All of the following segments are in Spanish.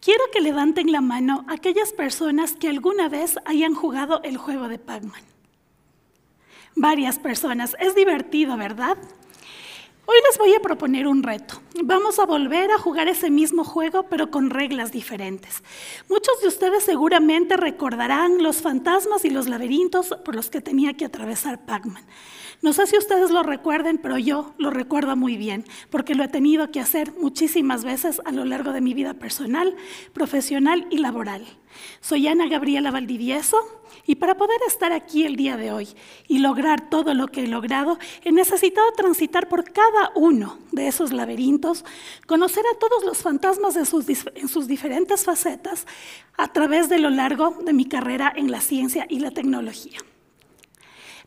Quiero que levanten la mano aquellas personas que alguna vez hayan jugado el juego de Pac-Man. Varias personas. Es divertido, ¿verdad? Hoy les voy a proponer un reto. Vamos a volver a jugar ese mismo juego, pero con reglas diferentes. Muchos de ustedes seguramente recordarán los fantasmas y los laberintos por los que tenía que atravesar Pac-Man. No sé si ustedes lo recuerden, pero yo lo recuerdo muy bien, porque lo he tenido que hacer muchísimas veces a lo largo de mi vida personal, profesional y laboral. Soy Ana Gabriela Valdivieso y para poder estar aquí el día de hoy y lograr todo lo que he logrado, he necesitado transitar por cada uno de esos laberintos conocer a todos los fantasmas en sus diferentes facetas a través de lo largo de mi carrera en la ciencia y la tecnología.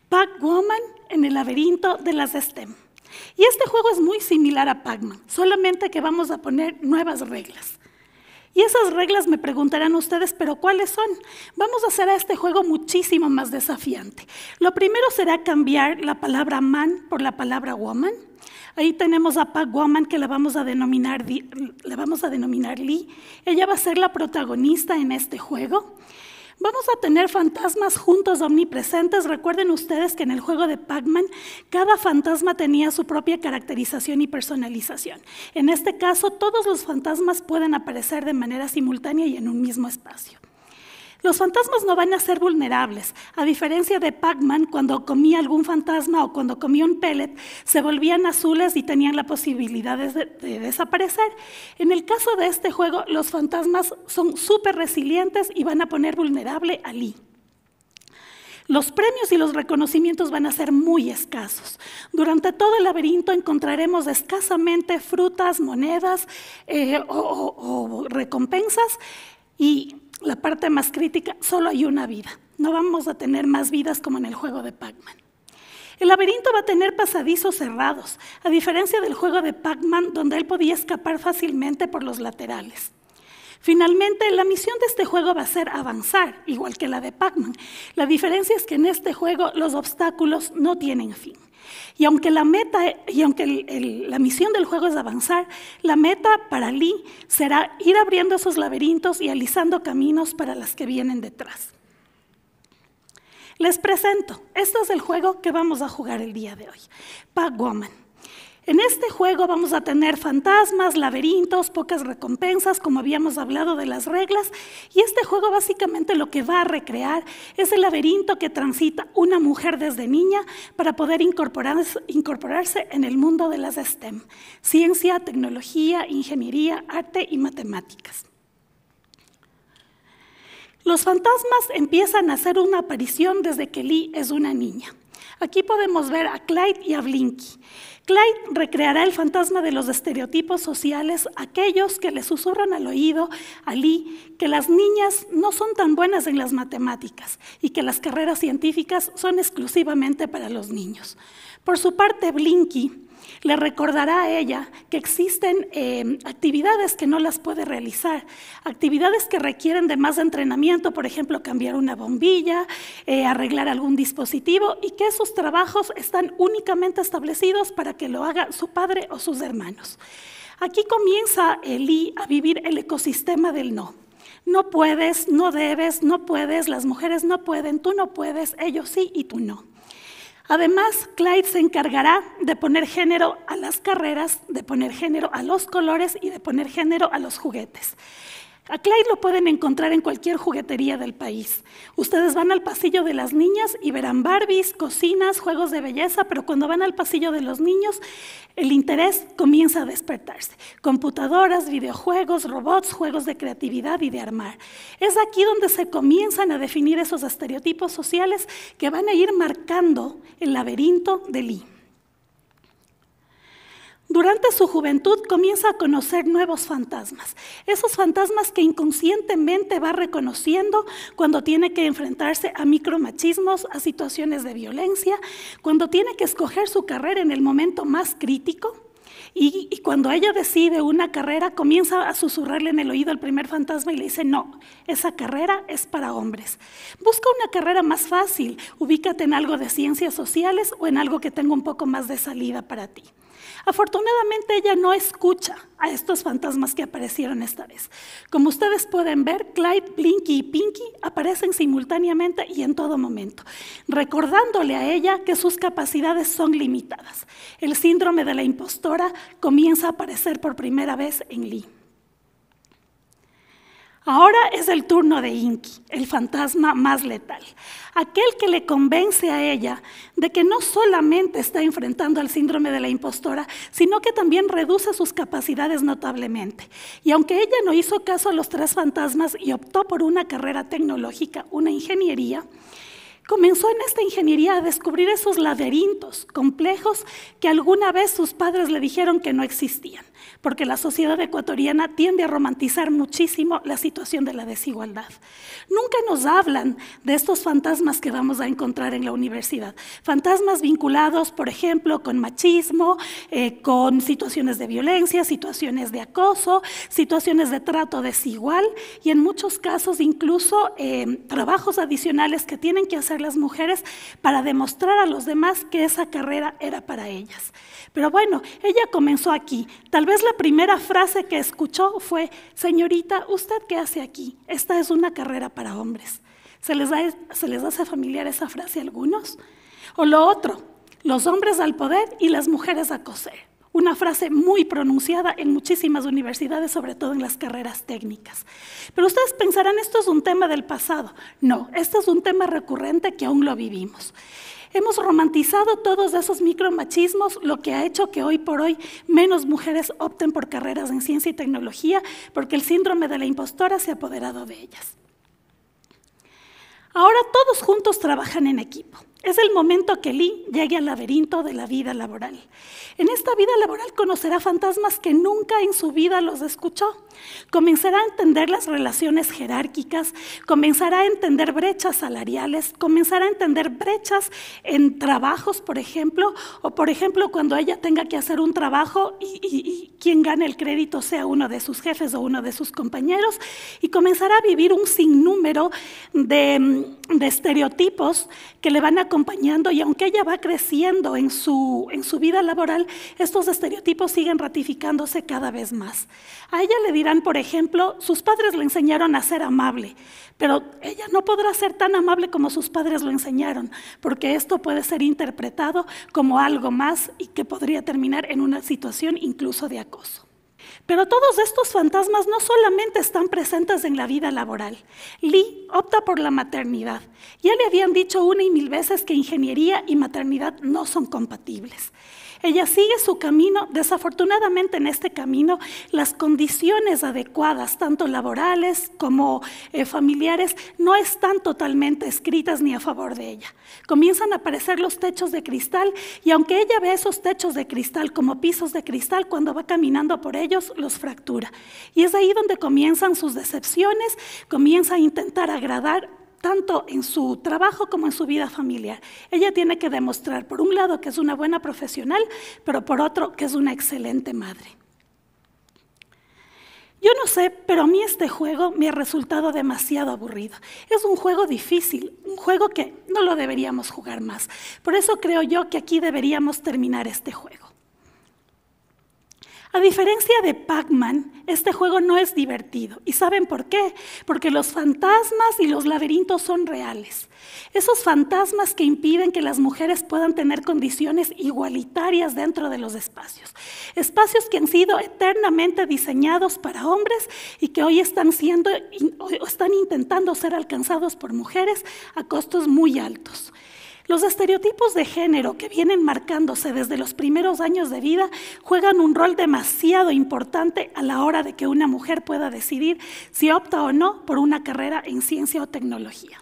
Pac-Woman en el laberinto de las STEM. Y este juego es muy similar a Pac-Man, solamente que vamos a poner nuevas reglas. Y esas reglas me preguntarán ustedes, pero ¿cuáles son? Vamos a hacer a este juego muchísimo más desafiante. Lo primero será cambiar la palabra man por la palabra woman. Ahí tenemos a Pac Woman que la vamos a denominar la vamos a denominar Lee. Ella va a ser la protagonista en este juego. Vamos a tener fantasmas juntos omnipresentes. Recuerden ustedes que en el juego de Pac-Man cada fantasma tenía su propia caracterización y personalización. En este caso, todos los fantasmas pueden aparecer de manera simultánea y en un mismo espacio. Los fantasmas no van a ser vulnerables. A diferencia de Pac-Man, cuando comía algún fantasma o cuando comía un pellet, se volvían azules y tenían la posibilidad de, desaparecer. En el caso de este juego, los fantasmas son súper resilientes y van a poner vulnerable a Lee. Los premios y los reconocimientos van a ser muy escasos. Durante todo el laberinto encontraremos escasamente frutas, monedas eh, o, o recompensas y la parte más crítica, solo hay una vida. No vamos a tener más vidas como en el juego de Pac-Man. El laberinto va a tener pasadizos cerrados, a diferencia del juego de Pac-Man donde él podía escapar fácilmente por los laterales. Finalmente, la misión de este juego va a ser avanzar, igual que la de Pac-Man. La diferencia es que en este juego los obstáculos no tienen fin. Y aunque la meta, y aunque la misión del juego es avanzar, la meta para Lee será ir abriendo esos laberintos y alisando caminos para las que vienen detrás. Les presento, este es el juego que vamos a jugar el día de hoy, Pac-Woman. En este juego vamos a tener fantasmas, laberintos, pocas recompensas, como habíamos hablado de las reglas, y este juego básicamente lo que va a recrear es el laberinto que transita una mujer desde niña para poder incorporarse, en el mundo de las STEM, ciencia, tecnología, ingeniería, arte y matemáticas. Los fantasmas empiezan a hacer una aparición desde que Lee es una niña. Aquí podemos ver a Clyde y a Blinky. Clyde recreará el fantasma de los estereotipos sociales, aquellos que le susurran al oído a Lee que las niñas no son tan buenas en las matemáticas y que las carreras científicas son exclusivamente para los niños. Por su parte, Blinky le recordará a ella que existen eh, actividades que no las puede realizar, actividades que requieren de más entrenamiento, por ejemplo, cambiar una bombilla, eh, arreglar algún dispositivo y que sus trabajos están únicamente establecidos para que lo haga su padre o sus hermanos. Aquí comienza Eli a vivir el ecosistema del no. No puedes, no debes, no puedes, las mujeres no pueden, tú no puedes, ellos sí y tú no. Además, Clyde se encargará de poner género a las carreras, de poner género a los colores y de poner género a los juguetes. A Clyde lo pueden encontrar en cualquier juguetería del país. Ustedes van al pasillo de las niñas y verán Barbies, cocinas, juegos de belleza, pero cuando van al pasillo de los niños, el interés comienza a despertarse. Computadoras, videojuegos, robots, juegos de creatividad y de armar. Es aquí donde se comienzan a definir esos estereotipos sociales que van a ir marcando el laberinto de Lee. Durante su juventud comienza a conocer nuevos fantasmas, esos fantasmas que inconscientemente va reconociendo cuando tiene que enfrentarse a micromachismos, a situaciones de violencia, cuando tiene que escoger su carrera en el momento más crítico. Y, cuando ella decide una carrera, comienza a susurrarle en el oído el primer fantasma y le dice, no, esa carrera es para hombres. Busca una carrera más fácil, ubícate en algo de ciencias sociales o en algo que tenga un poco más de salida para ti. Afortunadamente ella no escucha a estos fantasmas que aparecieron esta vez. Como ustedes pueden ver, Clyde, Blinky y Pinky aparecen simultáneamente y en todo momento, recordándole a ella que sus capacidades son limitadas. El síndrome de la impostora comienza a aparecer por primera vez en Lee. Ahora es el turno de Inky, el fantasma más letal, aquel que le convence a ella de que no solamente está enfrentando al síndrome de la impostora, sino que también reduce sus capacidades notablemente. Y aunque ella no hizo caso a los tres fantasmas y optó por una carrera tecnológica, una ingeniería, comenzó en esta ingeniería a descubrir esos laberintos complejos que alguna vez sus padres le dijeron que no existían, porque la sociedad ecuatoriana tiende a romantizar muchísimo la situación de la desigualdad. Nunca nos hablan de estos fantasmas que vamos a encontrar en la universidad, fantasmas vinculados, por ejemplo, con machismo, eh, con situaciones de violencia, situaciones de acoso, situaciones de trato desigual y en muchos casos incluso eh, trabajos adicionales que tienen que hacer las mujeres para demostrar a los demás que esa carrera era para ellas. Pero bueno, ella comenzó aquí. Tal vez la primera frase que escuchó fue, señorita, ¿usted qué hace aquí? Esta es una carrera para hombres. ¿Se les, ¿Se les hace familiar esa frase a algunos? O lo otro, los hombres al poder y las mujeres a coser una frase muy pronunciada en muchísimas universidades, sobre todo en las carreras técnicas. Pero ustedes pensarán, esto es un tema del pasado. No, esto es un tema recurrente que aún lo vivimos. Hemos romantizado todos esos micromachismos, lo que ha hecho que hoy por hoy menos mujeres opten por carreras en ciencia y tecnología, porque el síndrome de la impostora se ha apoderado de ellas. Ahora todos juntos trabajan en equipo. Es el momento que Lee llegue al laberinto de la vida laboral. En esta vida laboral conocerá fantasmas que nunca en su vida los escuchó. Comenzará a entender las relaciones jerárquicas, comenzará a entender brechas salariales, comenzará a entender brechas en trabajos, por ejemplo, o por ejemplo cuando ella tenga que hacer un trabajo y, quien gane el crédito sea uno de sus jefes o uno de sus compañeros, y comenzará a vivir un sinnúmero de mm, de estereotipos que le van acompañando y aunque ella va creciendo en su, vida laboral, estos estereotipos siguen ratificándose cada vez más. A ella le dirán, por ejemplo, sus padres le enseñaron a ser amable, pero ella no podrá ser tan amable como sus padres lo enseñaron, porque esto puede ser interpretado como algo más y que podría terminar en una situación incluso de acoso. Pero todos estos fantasmas no solamente están presentes en la vida laboral. Lee opta por la maternidad. Ya le habían dicho una y mil veces que ingeniería y maternidad no son compatibles. Ella sigue su camino, desafortunadamente en este camino las condiciones adecuadas, tanto laborales como eh, familiares, no están totalmente escritas ni a favor de ella. Comienzan a aparecer los techos de cristal y aunque ella ve esos techos de cristal como pisos de cristal, cuando va caminando por ellos los fractura. Y es ahí donde comienzan sus decepciones, comienza a intentar agradar tanto en su trabajo como en su vida familiar. Ella tiene que demostrar, por un lado, que es una buena profesional, pero por otro, que es una excelente madre. Yo no sé, pero a mí este juego me ha resultado demasiado aburrido. Es un juego difícil, un juego que no lo deberíamos jugar más. Por eso creo yo que aquí deberíamos terminar este juego. A diferencia de Pac-Man, este juego no es divertido. ¿Y saben por qué? Porque los fantasmas y los laberintos son reales. Esos fantasmas que impiden que las mujeres puedan tener condiciones igualitarias dentro de los espacios. Espacios que han sido eternamente diseñados para hombres y que hoy están siendo, están intentando ser alcanzados por mujeres a costos muy altos. Los estereotipos de género que vienen marcándose desde los primeros años de vida juegan un rol demasiado importante a la hora de que una mujer pueda decidir si opta o no por una carrera en ciencia o tecnología.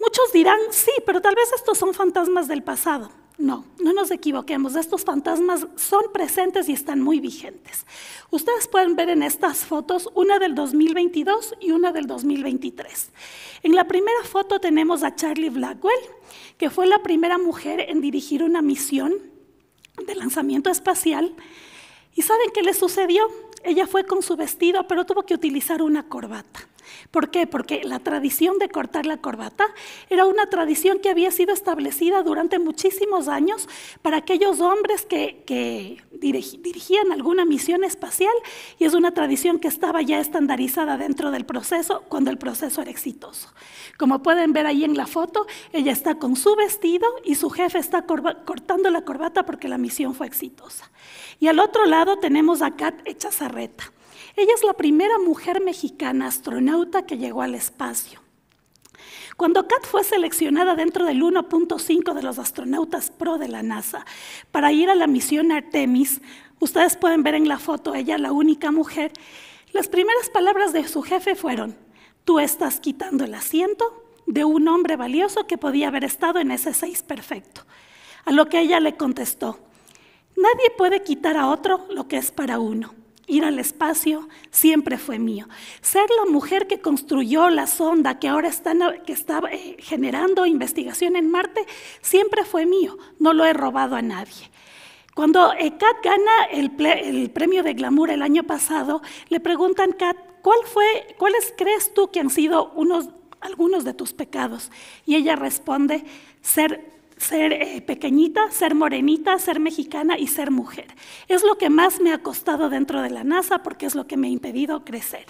Muchos dirán, sí, pero tal vez estos son fantasmas del pasado. No, no nos equivoquemos, estos fantasmas son presentes y están muy vigentes. Ustedes pueden ver en estas fotos una del 2022 y una del 2023. En la primera foto tenemos a Charlie Blackwell, que fue la primera mujer en dirigir una misión de lanzamiento espacial. ¿Y saben qué le sucedió? Ella fue con su vestido, pero tuvo que utilizar una corbata. ¿Por qué? Porque la tradición de cortar la corbata era una tradición que había sido establecida durante muchísimos años para aquellos hombres que, dirigían alguna misión espacial y es una tradición que estaba ya estandarizada dentro del proceso cuando el proceso era exitoso. Como pueden ver ahí en la foto, ella está con su vestido y su jefe está cortando la corbata porque la misión fue exitosa. Y al otro lado tenemos a Kat Echazarreta. Ella es la primera mujer mexicana astronauta que llegó al espacio. Cuando Kat fue seleccionada dentro del 1.5 de los astronautas pro de la NASA para ir a la misión Artemis, ustedes pueden ver en la foto ella la única mujer, las primeras palabras de su jefe fueron, tú estás quitando el asiento de un hombre valioso que podía haber estado en ese seis perfecto. A lo que ella le contestó, nadie puede quitar a otro lo que es para uno ir al espacio siempre fue mío. Ser la mujer que construyó la sonda que ahora está, eh, generando investigación en Marte siempre fue mío, no lo he robado a nadie. Cuando eh, Kat gana el, premio de glamour el año pasado, le preguntan, Kat, ¿cuál ¿cuáles crees tú que han sido algunos de tus pecados? Y ella responde, ser ser eh, pequeñita, ser morenita, ser mexicana y ser mujer. Es lo que más me ha costado dentro de la NASA porque es lo que me ha impedido crecer.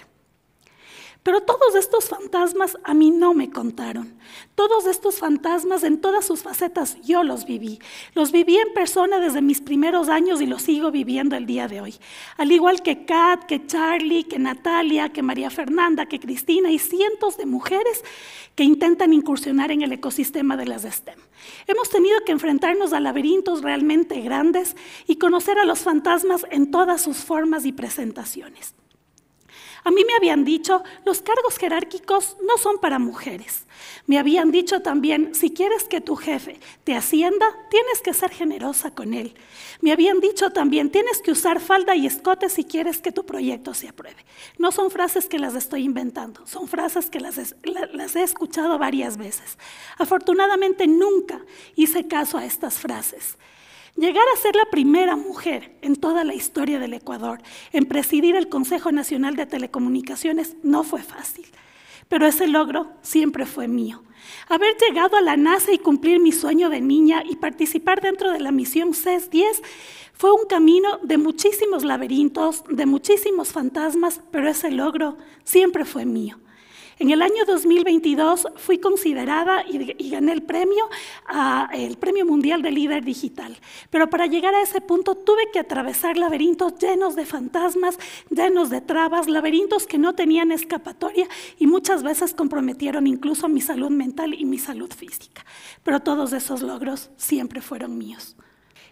Pero todos estos fantasmas a mí no me contaron. Todos estos fantasmas en todas sus facetas yo los viví. Los viví en persona desde mis primeros años y los sigo viviendo el día de hoy. Al igual que Kat, que Charlie, que Natalia, que María Fernanda, que Cristina y cientos de mujeres que intentan incursionar en el ecosistema de las STEM. Hemos tenido que enfrentarnos a laberintos realmente grandes y conocer a los fantasmas en todas sus formas y presentaciones. A mí me habían dicho, los cargos jerárquicos no son para mujeres. Me habían dicho también, si quieres que tu jefe te hacienda, tienes que ser generosa con él. Me habían dicho también, tienes que usar falda y escote si quieres que tu proyecto se apruebe. No son frases que las estoy inventando, son frases que las, las he escuchado varias veces. Afortunadamente nunca hice caso a estas frases llegar a ser la primera mujer en toda la historia del Ecuador en presidir el Consejo Nacional de Telecomunicaciones no fue fácil, pero ese logro siempre fue mío. Haber llegado a la NASA y cumplir mi sueño de niña y participar dentro de la misión CES-10 fue un camino de muchísimos laberintos, de muchísimos fantasmas, pero ese logro siempre fue mío. En el año 2022 fui considerada y, gané el premio, ah, el Premio Mundial de Líder Digital. Pero para llegar a ese punto tuve que atravesar laberintos llenos de fantasmas, llenos de trabas, laberintos que no tenían escapatoria y muchas veces comprometieron incluso mi salud mental y mi salud física. Pero todos esos logros siempre fueron míos.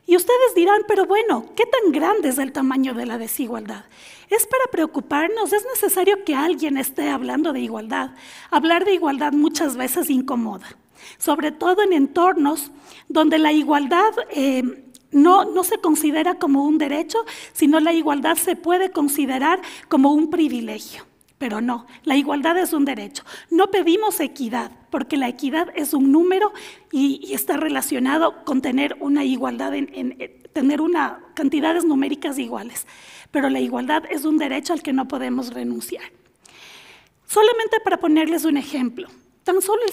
Y ustedes dirán, pero bueno, ¿qué tan grande es el tamaño de la desigualdad? ¿Es para preocuparnos? ¿Es necesario que alguien esté hablando de igualdad? Hablar de igualdad muchas veces incomoda, sobre todo en entornos donde la igualdad... Eh, no, no, se considera como un derecho, sino la igualdad se puede considerar como un privilegio. Pero no, la igualdad es un derecho. No pedimos equidad, porque la equidad es un número y, está relacionado con tener una igualdad, eh, tener una cantidades numéricas iguales. Pero la igualdad es un derecho al que no podemos renunciar. Solamente para ponerles un ejemplo, tan solo el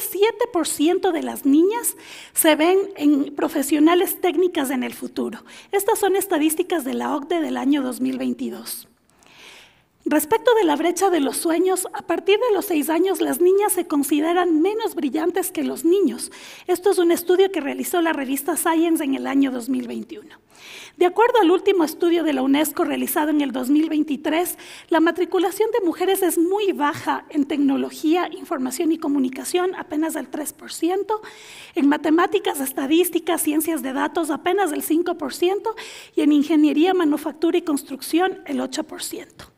7% de las niñas se ven en profesionales técnicas en el futuro. Estas son estadísticas de la OCDE del año 2022. Respecto de la brecha de los sueños, a partir de los seis años las niñas se consideran menos brillantes que los niños. Esto es un estudio que realizó la revista Science en el año 2021. De acuerdo al último estudio de la UNESCO realizado en el 2023, la matriculación de mujeres es muy baja en tecnología, información y comunicación, apenas del 3%, en matemáticas, estadísticas, ciencias de datos, apenas del 5%, y en ingeniería, manufactura y construcción, el 8%.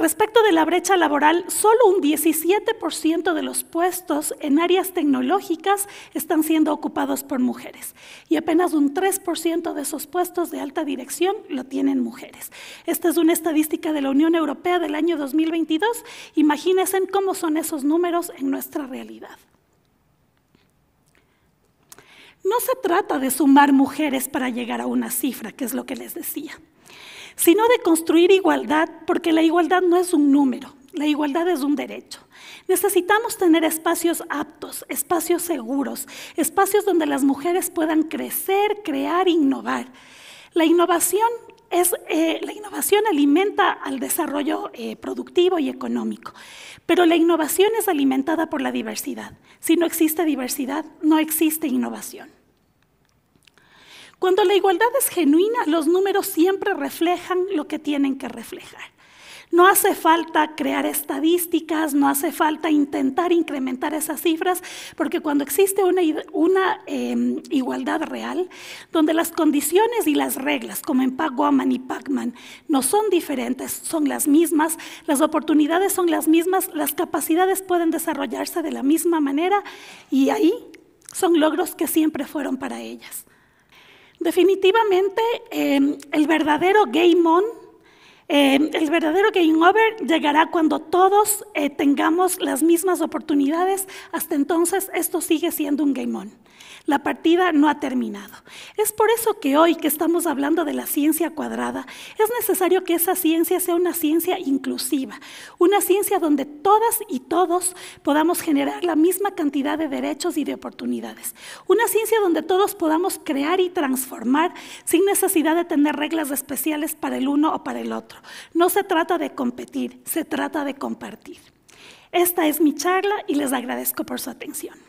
Respecto de la brecha laboral, solo un 17% de los puestos en áreas tecnológicas están siendo ocupados por mujeres y apenas un 3% de esos puestos de alta dirección lo tienen mujeres. Esta es una estadística de la Unión Europea del año 2022. Imagínense cómo son esos números en nuestra realidad. No se trata de sumar mujeres para llegar a una cifra, que es lo que les decía sino de construir igualdad, porque la igualdad no es un número, la igualdad es un derecho. Necesitamos tener espacios aptos, espacios seguros, espacios donde las mujeres puedan crecer, crear, innovar. La innovación es, eh, la innovación alimenta al desarrollo eh, productivo y económico, pero la innovación es alimentada por la diversidad. Si no existe diversidad, no existe innovación. Cuando la igualdad es genuina, los números siempre reflejan lo que tienen que reflejar. No hace falta crear estadísticas, no hace falta intentar incrementar esas cifras, porque cuando existe una, em, igualdad real, donde las condiciones y las reglas, como en Pac-Woman y Pac-Man, no son diferentes, son las mismas, las oportunidades son las mismas, las capacidades pueden desarrollarse de la misma manera y ahí son logros que siempre fueron para ellas. Definitivamente, em, el verdadero game on, em, el verdadero game over llegará cuando todos eh, tengamos las mismas oportunidades. Hasta entonces, esto sigue siendo un game on la partida no ha terminado. Es por eso que hoy que estamos hablando de la ciencia cuadrada, es necesario que esa ciencia sea una ciencia inclusiva, una ciencia donde todas y todos podamos generar la misma cantidad de derechos y de oportunidades, una ciencia donde todos podamos crear y transformar sin necesidad de tener reglas especiales para el uno o para el otro. No se trata de competir, se trata de compartir. Esta es mi charla y les agradezco por su atención.